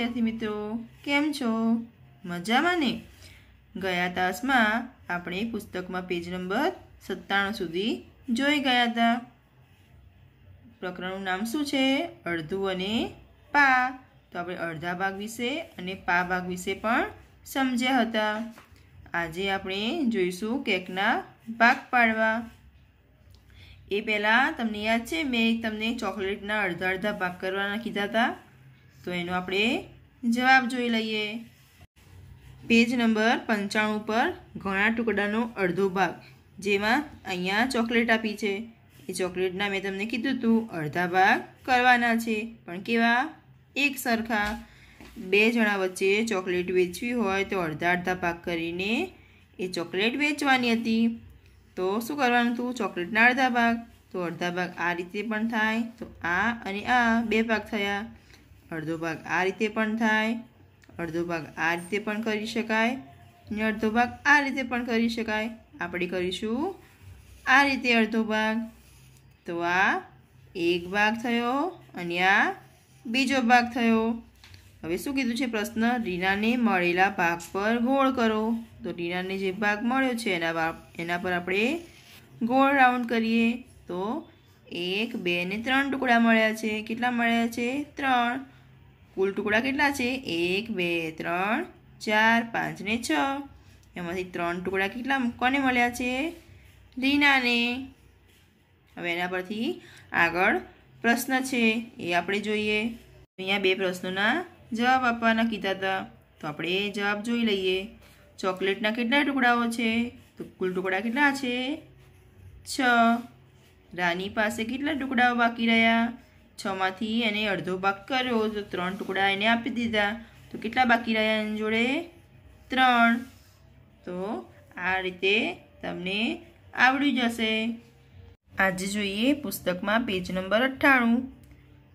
વિદ્યાર્થી મિત્રો કેમ છો મજામાં ને ગયા તાસમાં આપણે પુસ્તકમાં પેજ નંબર સત્તાણું સુધી જોઈ ગયા હતા પ્રકરણનું નામ શું છે અડધું અને પા તો આપણે અડધા ભાગ વિશે અને પા ભાગ વિશે પણ સમજ્યા હતા આજે આપણે જોઈશું કેકના ભાગ પાડવા એ પહેલાં તમને યાદ છે મેં તમને ચોકલેટના અડધા અડધા ભાગ કરવાના કીધા હતા તો એનો આપણે જવાબ જોઈ લઈએ પેજ નંબર પંચાણું પર ઘણા ટુકડાનો અડધો ભાગ જેમાં અહીંયા ચોકલેટ આપી છે એ ચોકલેટના મેં તમને કીધું હતું અડધા ભાગ કરવાના છે પણ કેવા એક સરખા બે જણા વચ્ચે ચોકલેટ વેચવી હોય તો અડધા અડધા ભાગ કરીને એ ચોકલેટ વેચવાની હતી તો શું કરવાનું હતું ચોકલેટના અડધા ભાગ તો અડધા ભાગ આ રીતે પણ થાય તો આ અને આ બે ભાગ થયા અડધો ભાગ આ રીતે પણ થાય અડધો ભાગ આ રીતે પણ કરી શકાય અને અડધો ભાગ આ રીતે પણ કરી શકાય આપણે કરીશું આ રીતે અડધો ભાગ તો આ એક ભાગ થયો અને આ બીજો ભાગ થયો હવે શું કીધું છે પ્રશ્ન રીનાને મળેલા ભાગ પર ગોળ કરો તો રીનાને જે ભાગ મળ્યો છે એના એના પર આપણે ગોળ રાઉન્ડ કરીએ તો એક બે ને ત્રણ ટુકડા મળ્યા છે કેટલા મળ્યા છે ત્રણ કુલ ટુકડા કેટલા છે એક બે ત્રણ ચાર પાંચ ને છ એમાંથી ત્રણ ટુકડા કેટલા કોને મળ્યા છે રીનાને હવે એના પરથી આગળ પ્રશ્ન છે એ આપણે જોઈએ અહીંયા બે પ્રશ્નોના જવાબ આપવાના કીધા હતા તો આપણે જવાબ જોઈ લઈએ ચોકલેટના કેટલા ટુકડાઓ છે તો કુલ ટુકડા કેટલા છે છ રાની પાસે કેટલા ટુકડાઓ બાકી રહ્યા છમાંથી એને અડધો ભાગ કર્યો તો ત્રણ ટુકડા એને આપી દીધા તો કેટલા બાકી રહ્યા એની જોડે ત્રણ તો આ રીતે તમને આવડી જશે આજે જોઈએ પુસ્તકમાં પેજ નંબર અઠ્ઠાણું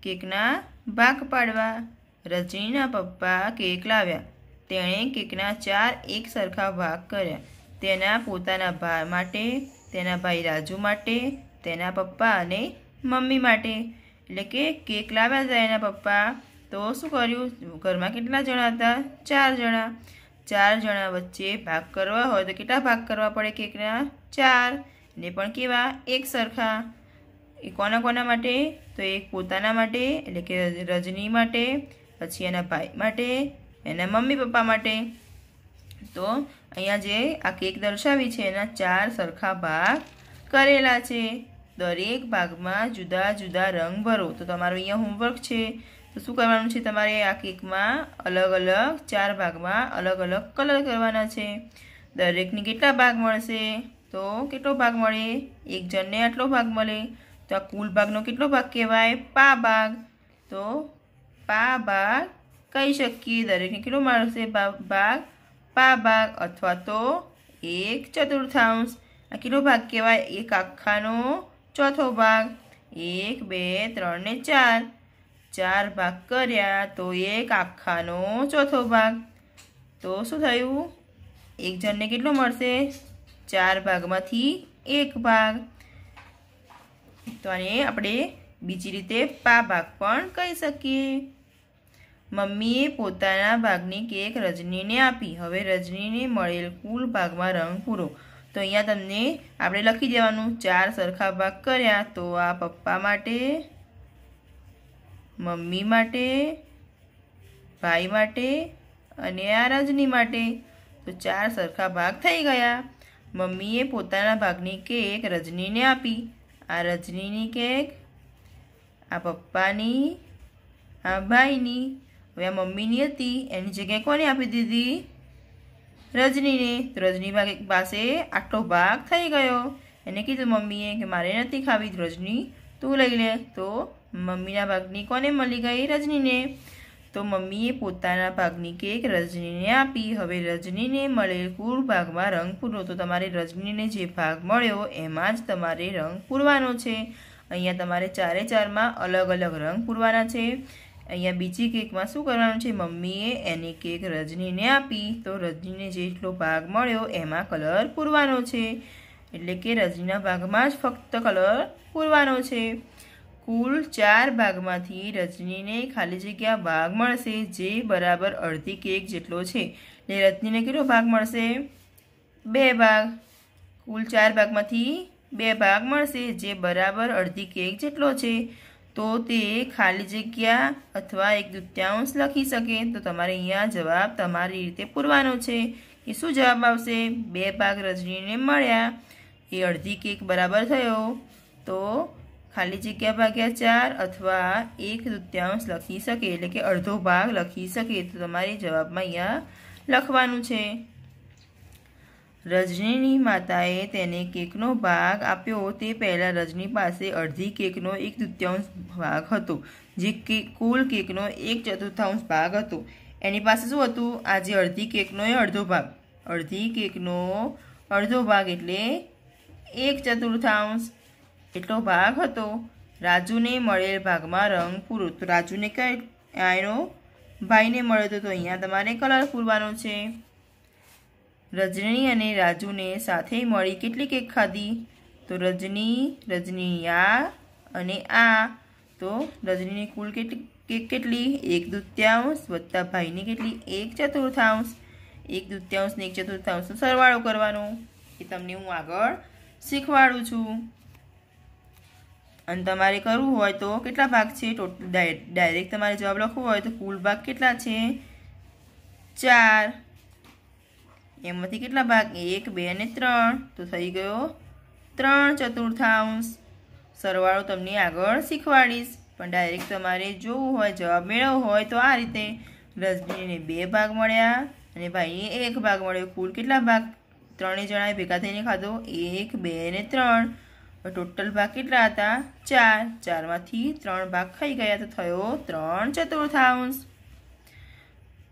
કેકના ભાગ પાડવા રજનીના પપ્પા કેક લાવ્યા તેણે કેકના ચાર એક સરખા ભાગ કર્યા તેના પોતાના ભા માટે તેના ભાઈ રાજુ માટે તેના પપ્પા અને મમ્મી માટે એટલે કે કેક લાવ્યા જાય એના પપ્પા તો શું કર્યું ઘરમાં કેટલા જણા હતા ચાર જણા ચાર જણા વચ્ચે ભાગ કરવા હોય તો કેટલા ભાગ કરવા પડે કેકના ચાર ને પણ કેવા એક સરખા એ કોના કોના માટે તો એક પોતાના માટે એટલે કે રજની માટે પછી એના ભાઈ માટે એના મમ્મી પપ્પા માટે તો અહીંયા જે આ કેક દર્શાવી છે એના ચાર સરખા ભાગ કરેલા છે દરેક ભાગમાં જુદા જુદા રંગ ભરો તો તમારું અહીંયા હોમવર્ક છે તો શું કરવાનું છે તમારે આ કેકમાં અલગ અલગ ચાર ભાગમાં અલગ અલગ કલર કરવાના છે દરેકને કેટલા ભાગ મળશે તો કેટલો ભાગ મળે એક જણને આટલો ભાગ મળે તો આ કુલ ભાગનો કેટલો ભાગ કહેવાય પા ભાગ તો પા ભાગ કહી શકીએ દરેકને કેટલો મળશે ભાગ પા ભાગ અથવા તો એક ચતુર્થાંશ આ કેટલો ભાગ કહેવાય એક આખાનો ચોથો ભાગ એક બે ત્રણ ને ચાર ચાર ભાગ કર્યા તો એક આખાનો ચોથો ભાગ તો શું થયું એક જણને કેટલો મળશે ચાર ભાગમાંથી એક ભાગ તો આને આપણે બીજી રીતે પા ભાગ પણ કહી શકીએ મમ્મીએ પોતાના ભાગની કેક રજનીને આપી હવે રજનીને મળેલ કુલ ભાગમાં રંગ પૂરો તો અહીંયા તમને આપણે લખી દેવાનું ચાર સરખા ભાગ કર્યા તો આ પપ્પા માટે મમ્મી માટે ભાઈ માટે અને આ રજની માટે તો ચાર સરખા ભાગ થઈ ગયા મમ્મીએ પોતાના ભાગની કેક રજનીને આપી આ રજનીની કેક આ પપ્પાની આ ભાઈની હવે આ મમ્મીની હતી એની જગ્યાએ કોને આપી દીધી રજનીને રજની પાસે આટલો ભાગ થઈ ગયો એને કીધું મમ્મીએ કે મારે નથી ખાવી રજની તું લઈ લે તો મમ્મીના ભાગની કોને મળી ગઈ રજનીને તો મમ્મીએ પોતાના ભાગની કેક રજનીને આપી હવે રજનીને મળેલ કુળ ભાગમાં રંગ પૂરો તો તમારે રજનીને જે ભાગ મળ્યો એમાં જ તમારે રંગ પૂરવાનો છે અહીંયા તમારે ચારે ચારમાં અલગ અલગ રંગ પૂરવાના છે અહીંયા બીજી કેકમાં શું કરવાનું છે મમ્મીએ એની કેક રજનીને આપી તો રજનીને જેટલો ભાગ મળ્યો એમાં કલર પૂરવાનો છે એટલે કે રજનીના ભાગમાં જ ફક્ત કલર પૂરવાનો છે કુલ ચાર ભાગમાંથી રજનીને ખાલી જગ્યા ભાગ મળશે જે બરાબર અડધી કેક જેટલો છે એટલે રજનીને કેટલો ભાગ મળશે બે ભાગ કુલ ચાર ભાગમાંથી બે ભાગ મળશે જે બરાબર અડધી કેક જેટલો છે તો તે ખાલી જગ્યા અથવા એક દૃત્યાંશ લખી શકે તો તમારે અહીંયા જવાબ તમારી રીતે પૂરવાનો છે કે શું જવાબ આવશે બે ભાગ રજનીને મળ્યા એ અડધી કેક બરાબર થયો તો ખાલી જગ્યા ભાગ્યા ચાર અથવા એક દૃત્યાંશ લખી શકે એટલે કે અડધો ભાગ લખી શકે તો તમારે જવાબમાં અહીંયા લખવાનું છે રજનીની માતાએ તેને કેકનો ભાગ આપ્યો તે પહેલાં રજની પાસે અડધી કેકનો એક તૃતીયાંશ ભાગ હતો જે કે કુલ કેકનો એક ચતુર્થાંશ ભાગ હતો એની પાસે શું હતું આજે અડધી કેકનો એ અડધો ભાગ અડધી કેકનો અડધો ભાગ એટલે એક ચતુર્થાંશ એટલો ભાગ હતો રાજુને મળેલ ભાગમાં રંગ પૂરો તો રાજુને કઈ એનો ભાઈને મળ્યો હતો તો અહીંયા તમારે કલર પૂરવાનો છે રજની અને રાજુને સાથે મળી કેટલી કેક ખાધી તો રજની રજની આ અને આ તો રજનીની કુલ કેટલી કેક કેટલી એક દૂત્યાંશ વત્તા ભાઈની કેટલી એક ચતુર્થાંશ એક દૂત્યાંશને ને એક ચતુર્થાંશનો સરવાળો કરવાનો એ તમને હું આગળ શીખવાડું છું અને તમારે કરવું હોય તો કેટલા ભાગ છે ટોટલ ડાયરેક્ટ તમારે જવાબ લખવો હોય તો કુલ ભાગ કેટલા છે ચાર એમાંથી કેટલા ભાગ એક બે અને ત્રણ તો થઈ ગયો ત્રણ ચતુર્થાંશ સરવાળો તમને આગળ શીખવાડીશ પણ ડાયરેક્ટ તમારે જોવું હોય જવાબ મેળવવો હોય તો આ રીતે રજનીને બે ભાગ મળ્યા અને ભાઈને એક ભાગ મળ્યો કુલ કેટલા ભાગ ત્રણેય જણાએ ભેગા થઈને ખાધો એક બે ને ત્રણ ટોટલ ભાગ કેટલા હતા ચાર ચારમાંથી ત્રણ ભાગ ખાઈ ગયા તો થયો ત્રણ ચતુર્થાંશ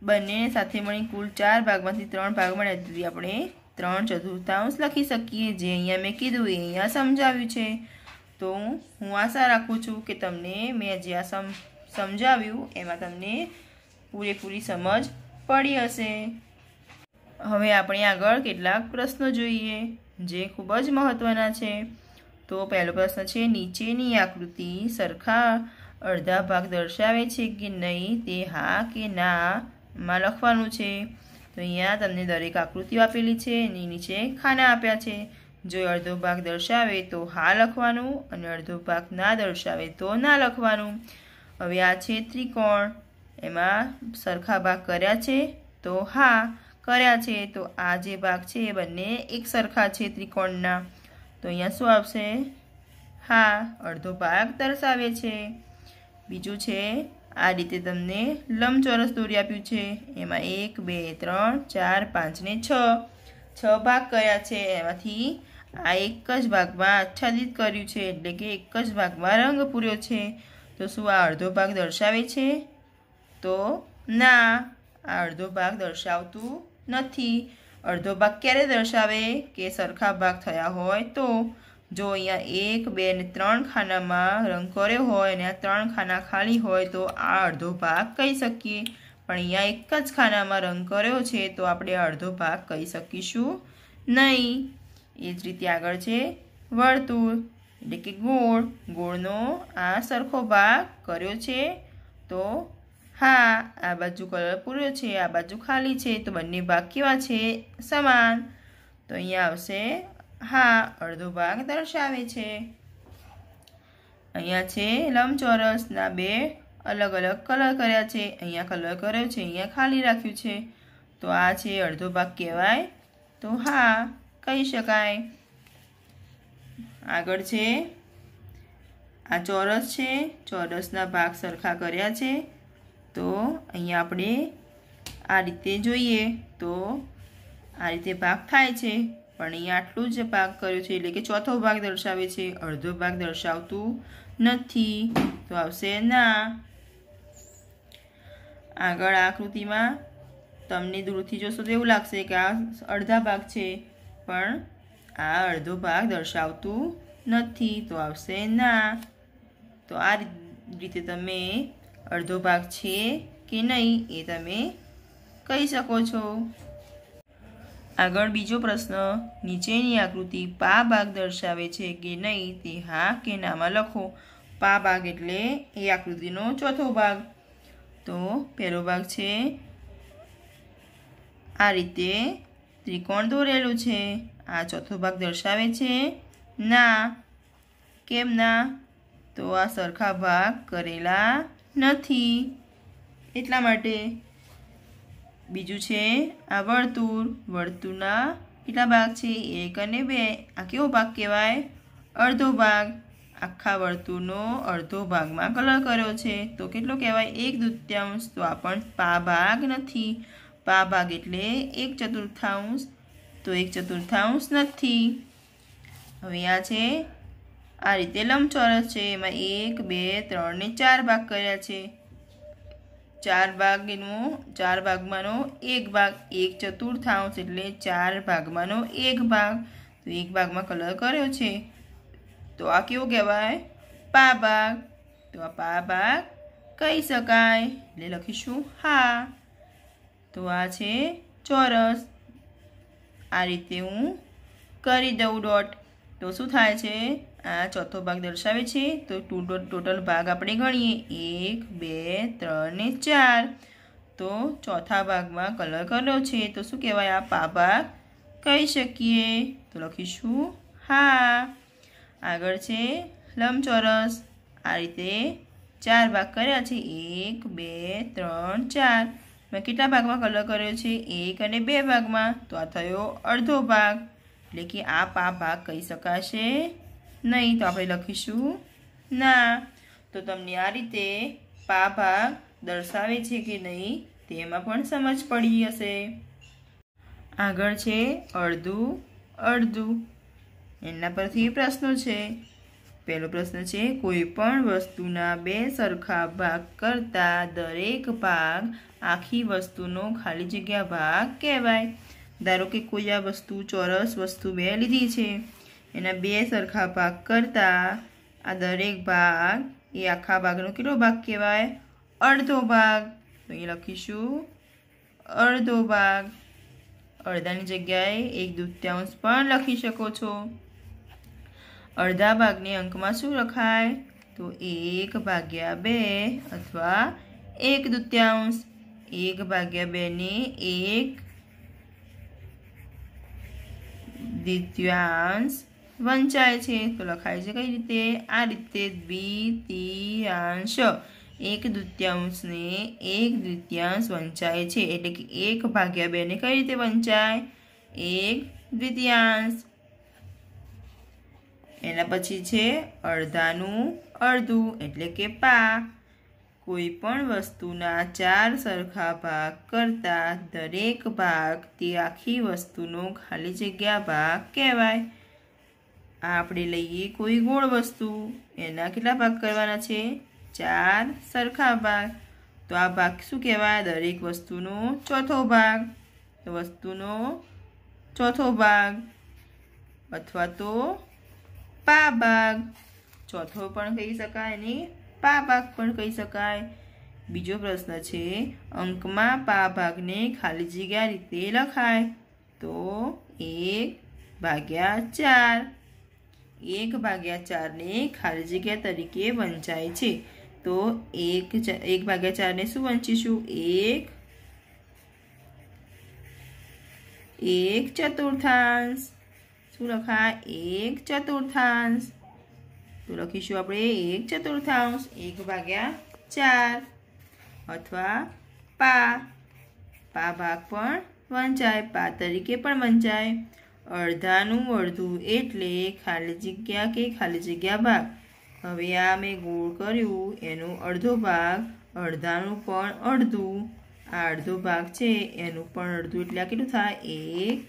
બંનેને સાથે મળી કુલ ચાર ભાગમાંથી ત્રણ ભાગ મળ્યા તેથી આપણે ત્રણ ચતુર્થાંશ લખી શકીએ જે અહીંયા મેં કીધું એ અહીંયા સમજાવ્યું છે તો હું આશા રાખું છું કે તમને મેં જે આ સમજાવ્યું એમાં તમને પૂરેપૂરી સમજ પડી હશે હવે આપણે આગળ કેટલાક પ્રશ્નો જોઈએ જે ખૂબ જ મહત્ત્વના છે તો પહેલો પ્રશ્ન છે નીચેની આકૃતિ સરખા અડધા ભાગ દર્શાવે છે કે નહીં તે હા કે ના માં લખવાનું છે તો અહીંયા તમને દરેક આકૃતિઓ આપેલી છે એની નીચે ખાના આપ્યા છે જો અડધો ભાગ દર્શાવે તો હા લખવાનું અને અડધો ભાગ ના દર્શાવે તો ના લખવાનું હવે આ છે ત્રિકોણ એમાં સરખા ભાગ કર્યા છે તો હા કર્યા છે તો આ જે ભાગ છે એ બંને એક સરખા છે ત્રિકોણના તો અહીંયા શું આવશે હા અડધો ભાગ દર્શાવે છે બીજું છે આ રીતે તમને લંબચોરસ દોરી આપ્યું છે એમાં એક બે ત્રણ ચાર પાંચ ને છ છ ભાગ કયા છે એમાંથી આ એક જ ભાગમાં આચ્છાદિત કર્યું છે એટલે કે એક જ ભાગમાં રંગ પૂર્યો છે તો શું આ અડધો ભાગ દર્શાવે છે તો ના આ અડધો ભાગ દર્શાવતું નથી અડધો ભાગ ક્યારે દર્શાવે કે સરખા ભાગ થયા હોય તો જો અહીંયા એક બે અને ત્રણ ખાનામાં રંગ કર્યો હોય અને આ ત્રણ ખાના ખાલી હોય તો આ અડધો ભાગ કહી શકીએ પણ અહીંયા એક જ ખાનામાં રંગ કર્યો છે તો આપણે અડધો ભાગ કહી શકીશું નહીં એ જ રીતે આગળ છે વર્તુળ એટલે કે ગોળ ગોળનો આ સરખો ભાગ કર્યો છે તો હા આ બાજુ કલર પૂર્યો છે આ બાજુ ખાલી છે તો બંને ભાગ કેવા છે સમાન તો અહીંયા આવશે હા અડધો ભાગ દર્શાવે છે અહીંયા છે લંબચોરસના બે અલગ અલગ કલર કર્યા છે અહીંયા કલર કર્યો છે અહીંયા ખાલી રાખ્યું છે તો આ છે અડધો ભાગ કહેવાય તો હા કહી શકાય આગળ છે આ ચોરસ છે ચોરસના ભાગ સરખા કર્યા છે તો અહીંયા આપણે આ રીતે જોઈએ તો આ રીતે ભાગ થાય છે પણ અહીંયા આટલું જ ભાગ કર્યો છે એટલે કે ચોથો ભાગ દર્શાવે છે અડધો ભાગ દર્શાવતું નથી તો આવશે ના આગળ આકૃતિમાં તમને દૂરથી જોશો તો એવું લાગશે કે આ અડધા ભાગ છે પણ આ અડધો ભાગ દર્શાવતું નથી તો આવશે ના તો આ રીતે તમે અડધો ભાગ છે કે નહીં એ તમે કહી શકો છો આગળ બીજો પ્રશ્ન નીચેની આકૃતિ પા ભાગ દર્શાવે છે કે નહીં તે હા કે નામાં લખો પા ભાગ એટલે એ આકૃતિનો ચોથો ભાગ તો પહેલો ભાગ છે આ રીતે ત્રિકોણ દોરેલું છે આ ચોથો ભાગ દર્શાવે છે ના કેમ ના તો આ સરખા ભાગ કરેલા નથી એટલા માટે બીજું છે આ વર્તુળ વર્તુળના કેટલા ભાગ છે એક અને બે આ કેવો ભાગ કહેવાય અડધો ભાગ આખા વર્તુળનો અડધો ભાગમાં કલર કર્યો છે તો કેટલો કહેવાય એક દૃત્યાંશ તો આ પણ પા ભાગ નથી પા ભાગ એટલે એક ચતુર્થાંશ તો એક ચતુર્થાંશ નથી હવે આ છે આ રીતે લંબચોરસ છે એમાં એક બે ત્રણ ને ચાર ભાગ કર્યા છે ચાર ભાગનો ચાર ભાગમાંનો એક ભાગ એક ચતુર્થાંશ એટલે ચાર ભાગમાંનો એક ભાગ તો એક ભાગમાં કલર કર્યો છે તો આ કેવો કહેવાય પા ભાગ તો આ પા ભાગ કહી શકાય એટલે લખીશું હા તો આ છે ચોરસ આ રીતે હું કરી દઉં ડોટ તો શું થાય છે આ ચોથો ભાગ દર્શાવે છે તો ટોટલ ભાગ આપણે ગણીએ એક બે ત્રણ ને ચાર તો ચોથા ભાગમાં કલર કર્યો છે તો શું કહેવાય આ પા ભાગ કહી શકીએ તો લખીશું હા આગળ છે લંબચોરસ આ રીતે ચાર ભાગ કર્યા છે એક બે ત્રણ ચાર મેં કેટલા ભાગમાં કલર કર્યો છે એક અને બે ભાગમાં તો આ થયો અડધો ભાગ એટલે કે આ પા ભાગ કહી શકાશે નહીં તો આપણે લખીશું ના તો તમને આ રીતે પા ભાગ દર્શાવે છે કે નહીં તેમાં પણ સમજ પડી હશે આગળ છે અડધું અડધું એના પરથી પ્રશ્નો છે પહેલો પ્રશ્ન છે કોઈ પણ વસ્તુના બે સરખા ભાગ કરતા દરેક ભાગ આખી વસ્તુનો ખાલી જગ્યા ભાગ કહેવાય ધારો કે કોઈ આ વસ્તુ ચોરસ વસ્તુ બે લીધી છે એના બે સરખા ભાગ કરતા આ દરેક ભાગ એ આખા ભાગનો કેટલો ભાગ કહેવાય અડધો ભાગ તો અહીં લખીશું અડધો ભાગ અડધાની જગ્યાએ એક દૂત્યાંશ પણ લખી શકો છો અડધા ભાગને અંકમાં શું લખાય તો એક ભાગ્યા બે અથવા એક દૂત્યાંશ એક ભાગ્યા બેને એક દ્વિત્યાંશ વંચાય છે તો લખાય છે કઈ રીતે આ રીતે દ્વિતીયાંશ એક દ્વિતીયાંશને એક દ્વિતીયાંશ વંચાય છે એટલે કે એક ભાગ્યા બેને કઈ રીતે વંચાય એક દ્વિતીયાંશ એના પછી છે અડધાનું અડધું એટલે કે પા કોઈ પણ વસ્તુના ચાર સરખા ભાગ કરતા દરેક ભાગ તે આખી વસ્તુનો ખાલી જગ્યા ભાગ કહેવાય આ આપણે લઈએ કોઈ ગોળ વસ્તુ એના કેટલા ભાગ કરવાના છે ચાર સરખા ભાગ તો આ ભાગ શું કહેવાય દરેક વસ્તુનો ચોથો ભાગ વસ્તુનો ચોથો ભાગ અથવા તો પા ભાગ ચોથો પણ કહી શકાય અને પા ભાગ પણ કહી શકાય બીજો પ્રશ્ન છે અંકમાં પા ભાગને ખાલી જગ્યા રીતે લખાય તો એક ભાગ્યા ચાર એક ભાગ્યા ચારને ખાલી જગ્યા તરીકે વંચાય છે તો એક એક ભાગ્યા ચારને શું વંચીશું એક એક ચતુર્થાંશ શું લખાય એક ચતુર્થાંશ તો લખીશું આપણે એક ચતુર્થાંશ એક ભાગ્યા ચાર અથવા પા પા ભાગ પણ વંચાય પા તરીકે પણ વંચાય અડધાનું અડધું એટલે ખાલી જગ્યા કે ખાલી જગ્યા ભાગ હવે આ મેં ગોળ કર્યું એનો અડધો ભાગ અડધાનું પણ અડધું આ અડધો ભાગ છે એનું પણ અડધું એટલે આ કેટલું થાય એક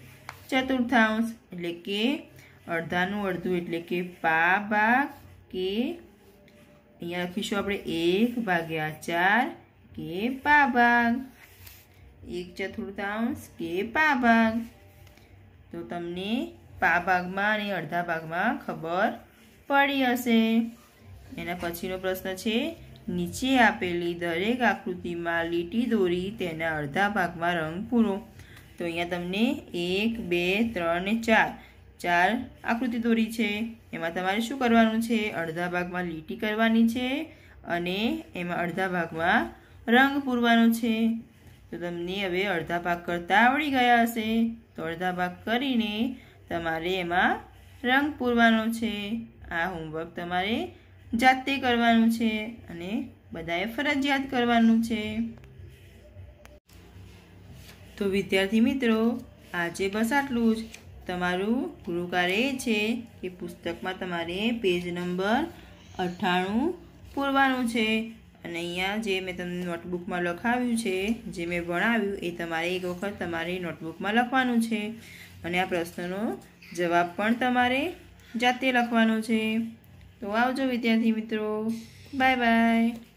ચતુર્થાંશ એટલે કે અડધાનું અડધું એટલે કે પા ભાગ કે અહીંયા લખીશું આપણે એક ભાગ્યા ચાર કે પા ભાગ એક ચતુર્થાંશ કે પા ભાગ તો તમને પા ભાગમાં અને અડધા ભાગમાં ખબર પડી હશે એના પછીનો પ્રશ્ન છે નીચે આપેલી દરેક આકૃતિમાં લીટી દોરી તેના અડધા ભાગમાં રંગ પૂરો તો અહીંયા તમને એક બે ત્રણ ચાર ચાર આકૃતિ દોરી છે એમાં તમારે શું કરવાનું છે અડધા ભાગમાં લીટી કરવાની છે અને એમાં અડધા ભાગમાં રંગ પૂરવાનો છે તો તમને હવે અડધા ભાગ કરતાં આવડી ગયા હશે તો અડધા ભાગ કરીને તમારે એમાં રંગ પૂરવાનો છે આ હોમવર્ક તમારે જાતે કરવાનું છે અને બધાએ ફરજિયાત કરવાનું છે તો વિદ્યાર્થી મિત્રો આજે બસ આટલું જ તમારું ગુરુકાર્ય એ છે કે પુસ્તકમાં તમારે પેજ નંબર અઠ્ઠાણું પૂરવાનું છે અને અહીંયા જે મેં તમને નોટબુકમાં લખાવ્યું છે જે મેં ભણાવ્યું એ તમારે એક વખત તમારી નોટબુકમાં લખવાનું છે અને આ પ્રશ્નનો જવાબ પણ તમારે જાતે લખવાનો છે તો આવજો વિદ્યાર્થી મિત્રો બાય બાય